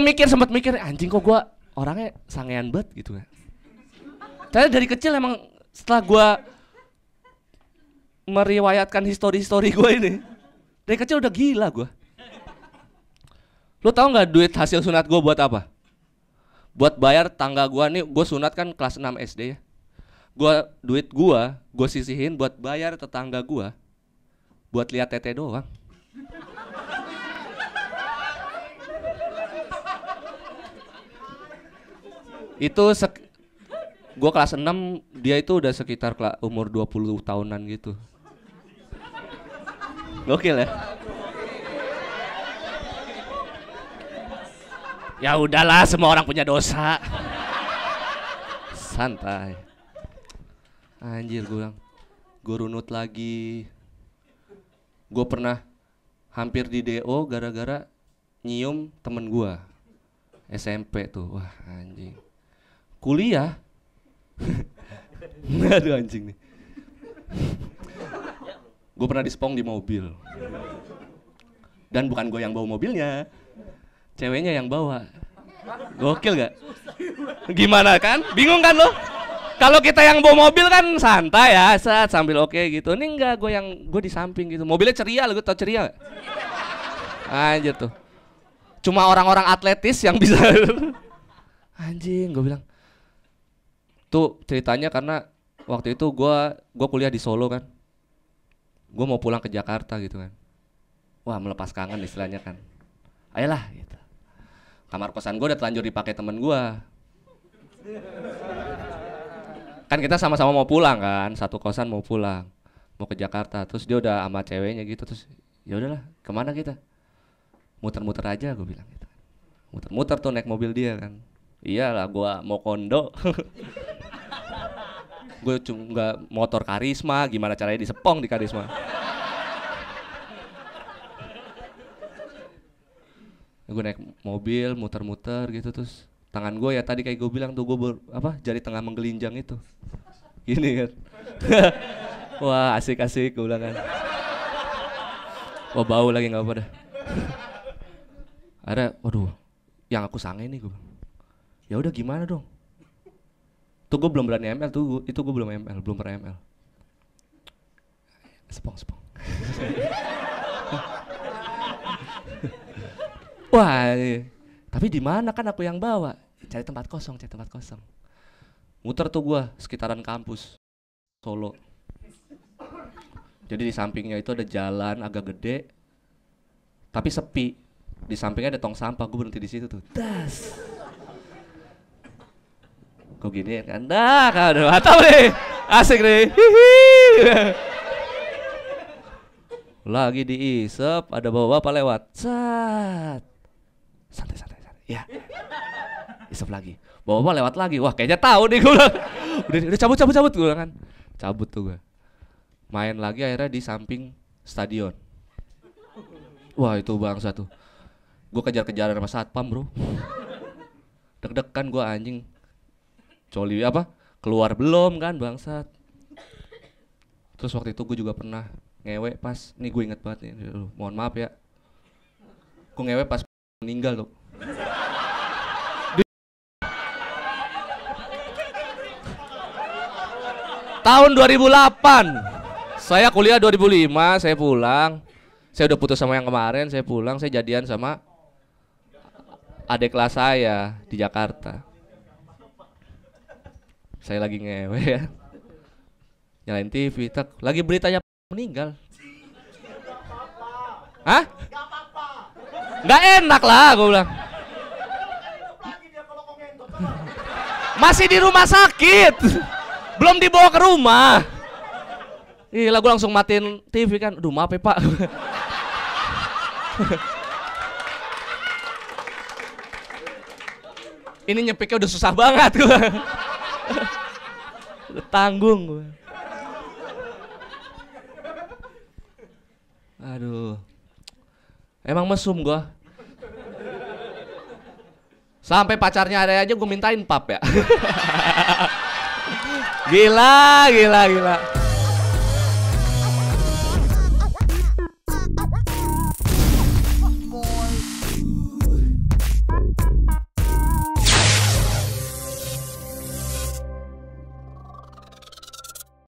gue mikir sempat mikir anjing kok gue orangnya sangean banget gitu kan. Tapi dari kecil emang setelah gue meriwayatkan histori-histori gue ini, dari kecil udah gila gue. lo tau nggak duit hasil sunat gue buat apa? Buat bayar tangga gue nih, gue sunat kan kelas 6 SD ya. gue duit gue, gue sisihin buat bayar tetangga gue, buat lihat tete doang. itu sek gue kelas 6 dia itu udah sekitar umur 20 tahunan gitu gokil ya ya udahlah semua orang punya dosa santai anjir gue bilang gue runut lagi gue pernah hampir di DO gara-gara nyium temen gue SMP tuh wah anjing kuliah aduh anjing nih gue pernah dispong di mobil dan bukan gue yang bawa mobilnya ceweknya yang bawa gokil gak gimana kan bingung kan lo kalau kita yang bawa mobil kan santai ya saat sambil oke okay gitu ini enggak gue yang gue di samping gitu mobilnya ceria lo gue tau ceria gak? anjir tuh cuma orang-orang atletis yang bisa anjing gue bilang itu ceritanya karena waktu itu gue gua kuliah di Solo kan. gue mau pulang ke Jakarta gitu kan. Wah, melepas kangen istilahnya kan. Ayolah gitu. Kamar kosan gue udah telanjur dipakai temen gue, Kan kita sama-sama mau pulang kan, satu kosan mau pulang. Mau ke Jakarta, terus dia udah sama ceweknya gitu terus ya udahlah, kemana kita? Muter-muter aja gue bilang gitu. Kan. Muter-muter tuh naik mobil dia kan. Iyalah gua mau kondo. gue cuma nggak motor karisma gimana caranya di sepong di karisma gue naik mobil muter-muter gitu terus tangan gue ya tadi kayak gue bilang tuh gue ber, apa jari tengah menggelinjang itu gini kan wah asik asik gue bilang kan wah bau lagi nggak apa dah ada waduh yang aku sange nih gue ya udah gimana dong Tuh gue belum berani ML tuh, gua, itu gue belum ML, belum pernah ML. Sepong, sepong. Wah, iya. tapi di mana kan aku yang bawa? Cari tempat kosong, cari tempat kosong. Muter tuh gue sekitaran kampus Solo. Jadi di sampingnya itu ada jalan agak gede, tapi sepi. Di sampingnya ada tong sampah, gue berhenti di situ tuh. Das. Kok gini kan? Ya? Dah, kan udah mantap nih. Asik nih. Hihi. Lagi diisep, ada bawa bapak lewat. saat Santai, santai, santai. Ya. Isep lagi. bawa bapak lewat lagi. Wah, kayaknya tahu nih gue. Udah, udah cabut, cabut, cabut gue kan. Cabut tuh gue. Main lagi akhirnya di samping stadion. Wah, itu bangsa tuh gue kejar-kejaran sama satpam bro deg-degan gue anjing coli apa keluar belum kan bangsat terus waktu itu gue juga pernah ngewe pas nih gue inget banget nih Aduh, mohon maaf ya gue ngewe pas meninggal loh. tahun 2008 saya kuliah 2005 saya pulang saya udah putus sama yang kemarin saya pulang saya jadian sama adik kelas saya di Jakarta saya lagi ngewe ya nyalain TV tak lagi beritanya meninggal Hah? Gak enak lah gue bilang. Masih di rumah sakit. Belum dibawa ke rumah. Ih, iya lagu langsung matiin TV kan. Aduh maaf ya pak. Ini nyepiknya udah susah banget gue. tanggung gue. Aduh. Emang mesum gue. Sampai pacarnya ada aja gue mintain pap ya. gila, gila, gila.